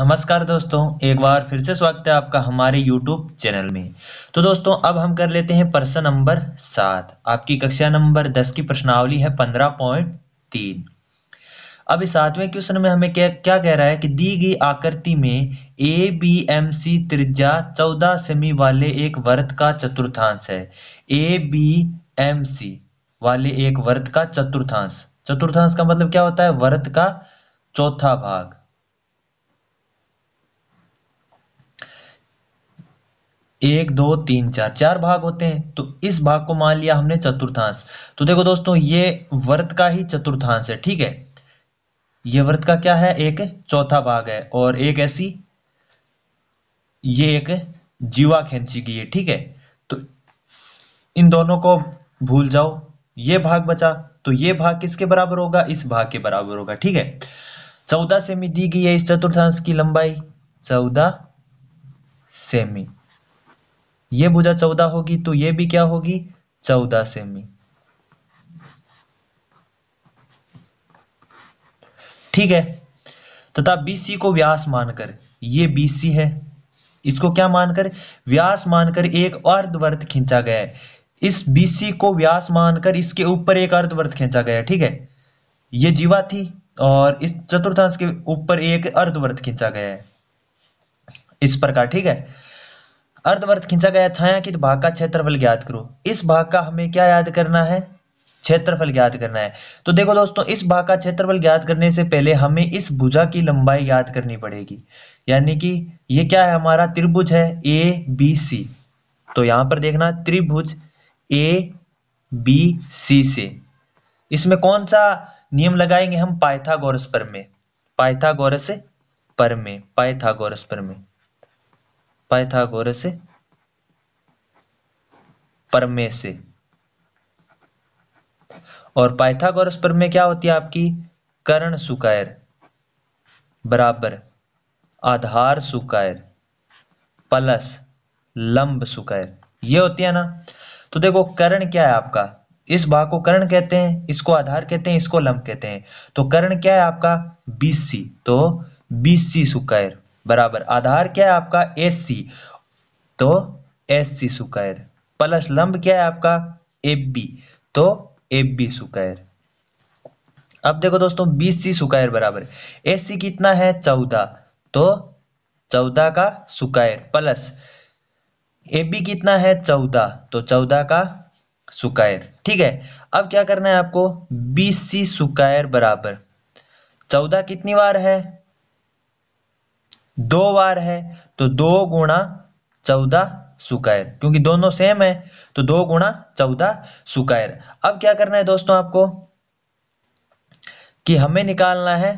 नमस्कार दोस्तों एक बार फिर से स्वागत है आपका हमारे YouTube चैनल में तो दोस्तों अब हम कर लेते हैं प्रश्न नंबर सात आपकी कक्षा नंबर दस की प्रश्नावली है पंद्रह पॉइंट तीन अब सातवें क्वेश्चन में हमें क्या क्या कह रहा है कि दी गई आकृति में ए बी एम सी त्रिज्या चौदह सेमी वाले एक वर्त का चतुर्थांश है ए बी एम सी वाले एक वर्त का चतुर्थांश चतुर्थांश का मतलब क्या होता है वर्त का चौथा भाग एक दो तीन चार चार भाग होते हैं तो इस भाग को मान लिया हमने चतुर्थांश तो देखो दोस्तों ये वर्त का ही चतुर्थांश है ठीक है ये वर्त का क्या है एक चौथा भाग है और एक ऐसी ये एक जीवा खेची की है ठीक है तो इन दोनों को भूल जाओ ये भाग बचा तो ये भाग किसके बराबर होगा इस भाग के बराबर होगा ठीक है चौदह सेमी दी गई है इस चतुर्थांश की लंबाई चौदह सेमी ये भुजा चौदह होगी तो ये भी क्या होगी चौदह सेमी ठीक है तथा बीसी को व्यास मानकर ये बीसी है इसको क्या मानकर व्यास मानकर एक अर्धवर्त खींचा गया है इस बीसी को व्यास मानकर इसके ऊपर एक अर्धवर्त खींचा गया है ठीक है ये जीवा थी और इस चतुर्थांश के ऊपर एक अर्धवर्त खींचा गया है इस प्रकार ठीक है अर्धवर्त खींचा गया छायांकित तो भाग का क्षेत्रफल ज्ञात करो इस भाग का हमें क्या याद करना है क्षेत्रफल ज्ञात करना है तो देखो दोस्तों इस भाग का क्षेत्रफल ज्ञात करने से पहले हमें इस भुजा की लंबाई याद करनी पड़ेगी यानी कि ये क्या है हमारा त्रिभुज है ए बी सी तो यहां पर देखना त्रिभुज ए बी सी से इसमें कौन सा नियम लगाएंगे हम पाइथागोरस पर में पाइथागोरस पर में पाइथागोरस पर में पाइथागोरस परमे से और पाइथागोरस परमे क्या होती है आपकी करण सुकायर बराबर आधार सुकायर प्लस लंब सुकायर ये होती है ना तो देखो कर्ण क्या है आपका इस भाग को करण कहते हैं इसको आधार कहते हैं इसको लंब कहते हैं तो करण क्या है आपका बीसी तो बीसी सुकायर बराबर आधार क्या है आपका एस सी तो एस सी सुकैर प्लस लंब क्या है आपका एफ बी तो एफ बी सुकैर अब देखो दोस्तों बी सी सुकैर बराबर एस सी कितना है चौदह तो चौदह का सुकैर प्लस ए बी कितना है चौदह तो चौदह का सुकैर ठीक है अब क्या करना है आपको बी सी सुकैर बराबर चौदह कितनी बार है दो बार है तो दो गुणा चौदह सुकैर क्योंकि दोनों सेम है तो दो गुणा चौदह सुकैर अब क्या करना है दोस्तों आपको कि हमें निकालना है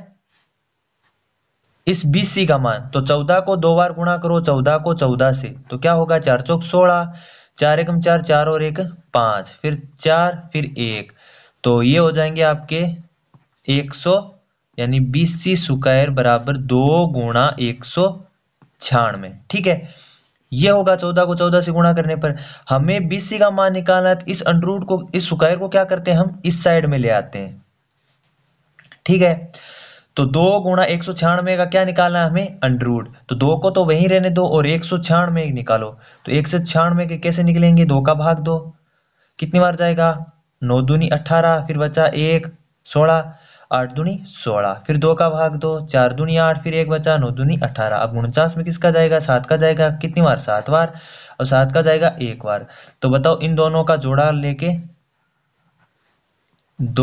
इस बी सी का मान तो चौदह को दो बार गुणा करो चौदह को चौदह से तो क्या होगा चार चौक सोलह चार एकम चार चार और एक पांच फिर चार फिर एक तो ये हो जाएंगे आपके एक सौ यानी बी सी स्क्वायर बराबर दो गुणा एक सौ छियानवे ठीक है ये होगा चौदह को चौदह से गुणा करने पर हमें बी सी का मान निकालना है तो इस अंडरूट को इस स्क्वायर को क्या करते हैं हम इस साइड में ले आते हैं ठीक है तो दो गुणा एक सौ छियानवे का क्या निकालना है हमें अंडरूट तो दो को तो वहीं रहने दो और एक सौ छियानवे निकालो तो एक सौ छियानवे के कैसे निकलेंगे दो का भाग दो कितनी बार जाएगा नौ दूनी अट्ठारह फिर बचा एक सोलह आठ दूनी सोलह फिर दो का भाग दो चार दूनी आठ फिर एक बचा नौ दूनी अठारह अब उनचास में किसका जाएगा सात का जाएगा कितनी बार सात बार और सात का जाएगा एक बार तो बताओ इन दोनों का जोड़ा लेके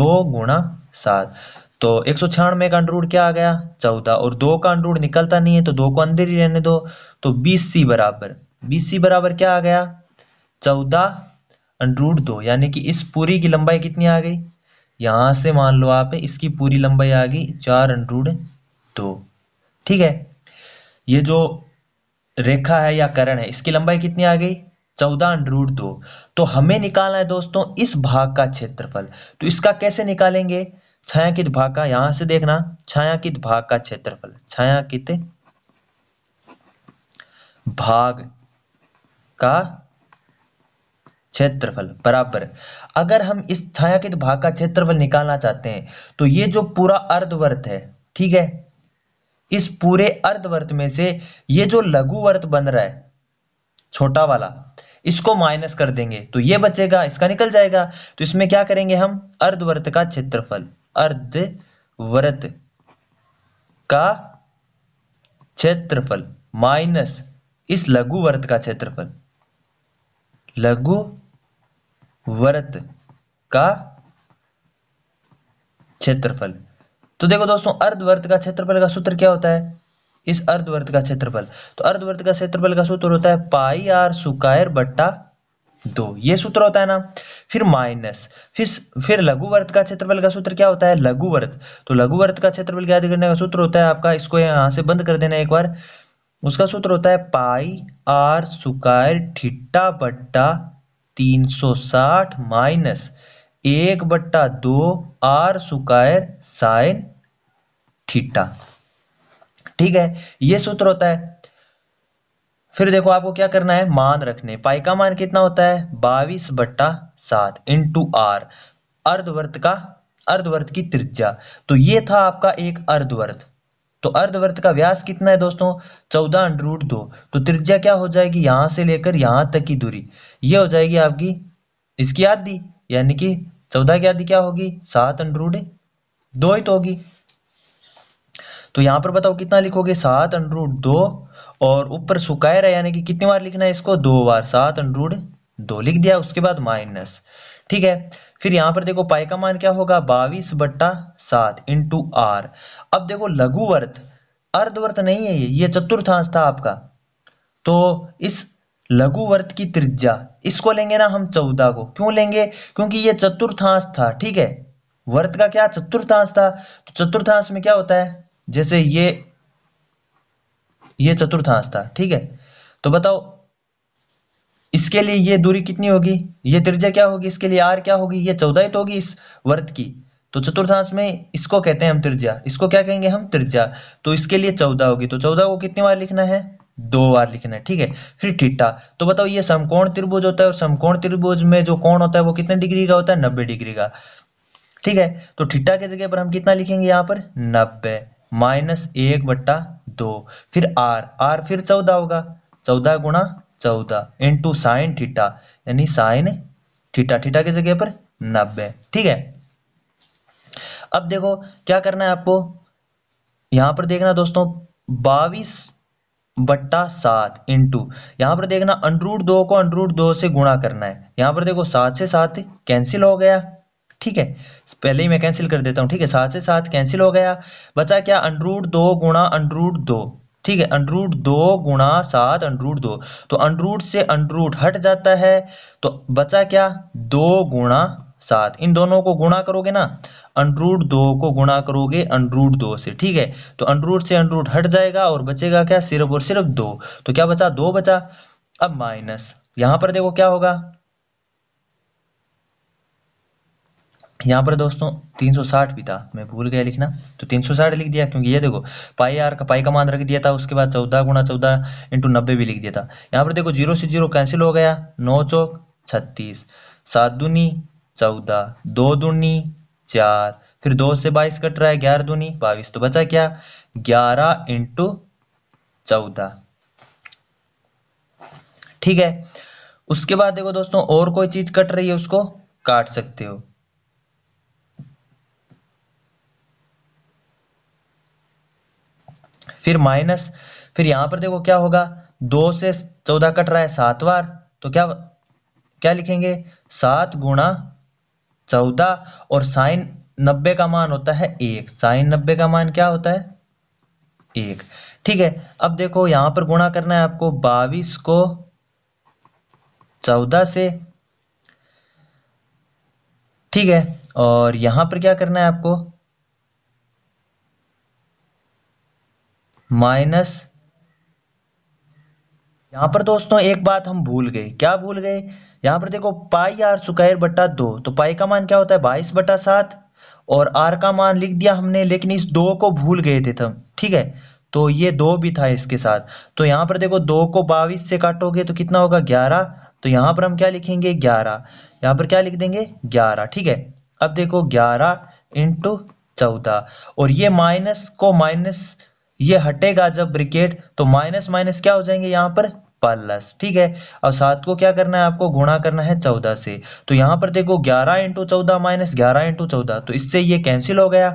दो गुणा सात तो एक सौ छियानवे का अंडरूट क्या आ गया चौदह और दो का अंडरूट निकलता नहीं है तो दो को अंदर ही रहने दो तो बीस सी बराबर बीस सी बराबर क्या आ गया चौदह अंडरूट दो यानी कि इस पूरी की लंबाई कितनी आ गई यहां से मान लो आप इसकी पूरी लंबाई आ गई चार अंड्रूड दो ठीक है ये जो रेखा है या करण है इसकी लंबाई कितनी आ गई चौदह अंड्रूड दो तो हमें निकालना है दोस्तों इस भाग का क्षेत्रफल तो इसका कैसे निकालेंगे छायांकित भाग का यहां से देखना छायांकित भाग का क्षेत्रफल छायांकित भाग का क्षेत्रफल बराबर अगर हम इस छायांकित भाग का क्षेत्रफल निकालना चाहते हैं तो ये जो पूरा अर्धवर्त है ठीक है इस पूरे अर्धवर्त में से ये जो लघु वर्त बन रहा है छोटा वाला इसको माइनस कर देंगे तो ये बचेगा इसका निकल जाएगा तो इसमें क्या करेंगे हम अर्धवर्त का क्षेत्रफल अर्धवर्त का क्षेत्रफल माइनस इस लघु वर्त का क्षेत्रफल लघु वर्त का क्षेत्रफल तो देखो दोस्तों अर्धवर्त का क्षेत्रफल का सूत्र क्या होता है इस अर्धवर्त का क्षेत्रफल तो अर्धवर्त का क्षेत्रफल का सूत्र होता है पाई आर सुकायर बट्टा दो ये सूत्र होता है ना फिर माइनस फिर फिर लघु वर्त का क्षेत्रफल का सूत्र क्या होता है लघुवर्त तो लघुवर्त का क्षेत्रफल याद करने का सूत्र होता है आपका इसको यहां से बंद कर देना एक बार उसका सूत्र होता है पाई आर सुकायर ठिट्टा बट्टा तीन सौ साठ माइनस एक बट्टा दो आर सुकायर साइन थीटा ठीक है ये सूत्र होता है फिर देखो आपको क्या करना है मान रखने पाई का मान कितना होता है बाईस बट्टा सात इंटू आर अर्धवर्त का अर्धवर्त की त्रिज्या तो ये था आपका एक अर्धवर्त तो अर्धवृत्त का व्यास कितना है दोस्तों चौदह अंडर रूट दो तो त्रिज्या क्या हो जाएगी यहां से लेकर यहां तक की दूरी ये हो जाएगी आपकी इसकी आदि यानी कि चौदह की आदि क्या होगी सात अंडर रूट दो ही तो होगी तो यहां पर बताओ कितना लिखोगे सात रूट दो और ऊपर सुकायर है यानी कि कितनी बार लिखना है इसको दो बार सात रूट दो लिख दिया उसके बाद माइनस ठीक है फिर यहां पर देखो पाई का मान क्या होगा बाविस बट्टा सात इंटू आर अब देखो लघु वर्त अर्धवर्त नहीं है ये ये चतुर्थांश था आपका तो इस वर्त की त्रिज्या इसको लेंगे ना हम चौदह को क्यों लेंगे क्योंकि ये चतुर्थांश था ठीक है वर्त का क्या चतुर्थांश था तो चतुर्थांश में क्या होता है जैसे ये ये चतुर्थांश था ठीक है तो बताओ इसके लिए ये दूरी कितनी होगी ये त्रिज्या क्या होगी इसके लिए आर क्या होगी ये चौदाई तो होगी इस वर्त की तो चतुर्थांश में इसको कहते हैं हम त्रिज्या इसको क्या कहेंगे हम त्रिज्या तो इसके लिए चौदह होगी तो चौदह को कितनी बार लिखना है दो बार लिखना है ठीक है फिर ठीटा तो बताओ ये समकोण त्रिभुज होता है और समकोण त्रिभुज में जो कोण होता है वो कितने डिग्री का होता है नब्बे डिग्री का ठीक है तो ठीटा के जगह पर हम कितना लिखेंगे यहाँ पर नब्बे माइनस एक बट्टा दो फिर आर आर फिर चौदह होगा चौदह गुणा चौदह इंटू साइन ठीटा यानी साइन ठीटा ठीटा की जगह पर नब्बे ठीक है अब देखो क्या करना है आपको यहां पर देखना दोस्तों बाईस बट्टा सात इंटू यहां पर देखना अंडरूट दो को अंडरूट दो से गुणा करना है यहां पर देखो सात से सात कैंसिल हो गया ठीक है पहले ही मैं कैंसिल कर देता हूं ठीक है सात से सात कैंसिल हो गया बचा क्या अंडरूट दो गुणा अंडरूट दो ठीक है अंडरूट दो गुणा सात अंडरूट दो तो अंडरूट से अंडरूट हट जाता है तो बचा क्या दो गुणा सात इन दोनों को गुणा करोगे ना अंडरूट दो को गुणा करोगे अंडरूट दो से ठीक है तो अंडरूट से अंडरूट हट जाएगा और बचेगा क्या सिर्फ और सिर्फ दो तो क्या बचा दो बचा अब माइनस यहां पर देखो क्या होगा यहाँ पर दोस्तों 360 भी था मैं भूल गया लिखना तो 360 लिख दिया क्योंकि ये देखो पाई आर का पाई का मान रख दिया था उसके बाद चौदह गुणा चौदह इंटू नब्बे भी लिख दिया था यहाँ पर देखो जीरो से जीरो कैंसिल हो गया नौ चौक छत्तीस सात दूनी चौदह दो दूनी चार फिर दो से बाईस कट रहा है ग्यारह दूनी बाईस तो बचा क्या ग्यारह इंटू चौदह ठीक है उसके बाद देखो दोस्तों और कोई चीज कट रही है उसको काट सकते हो फिर माइनस फिर यहां पर देखो क्या होगा दो से चौदह कट रहा है सात बार तो क्या क्या लिखेंगे सात गुणा चौदह और साइन नब्बे का मान होता है एक साइन नब्बे का मान क्या होता है एक ठीक है अब देखो यहां पर गुणा करना है आपको बाविस को चौदह से ठीक है और यहां पर क्या करना है आपको माइनस यहां पर दोस्तों एक बात हम भूल गए क्या भूल गए यहां पर देखो पाई आर स्क्वायर बटा दो तो पाई का मान क्या होता है बाईस बटा सात और आर का मान लिख दिया हमने लेकिन इस दो को भूल गए थे तुम ठीक है तो ये दो भी था इसके साथ तो यहां पर देखो दो को बाईस से काटोगे तो कितना होगा ग्यारह तो यहां पर हम क्या लिखेंगे ग्यारह यहां पर क्या लिख देंगे ग्यारह ठीक है अब देखो ग्यारह इंटू चौदह और ये माइनस को माइनस ये हटेगा जब ब्रिकेट तो माइनस माइनस क्या हो जाएंगे यहाँ पर प्लस ठीक है अब सात को क्या करना है आपको गुणा करना है चौदह से तो यहाँ पर देखो ग्यारह इंटू चौदह माइनस ग्यारह इंटू चौदह तो इससे ये कैंसिल हो गया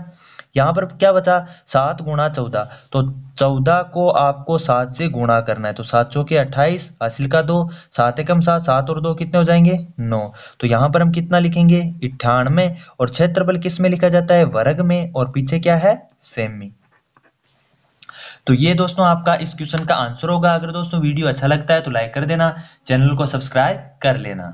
यहाँ पर क्या बचा सात गुणा चौदह तो चौदह को आपको सात से गुणा करना है तो सात सौ के अट्ठाईस हासिल का दो सात एकम सात सात और दो कितने हो जाएंगे नौ तो यहाँ पर हम कितना लिखेंगे इट्ठानवे और क्षेत्रफल किस में लिखा जाता है वर्ग में और पीछे क्या है सेमी तो ये दोस्तों आपका इस क्वेश्चन का आंसर होगा अगर दोस्तों वीडियो अच्छा लगता है तो लाइक कर देना चैनल को सब्सक्राइब कर लेना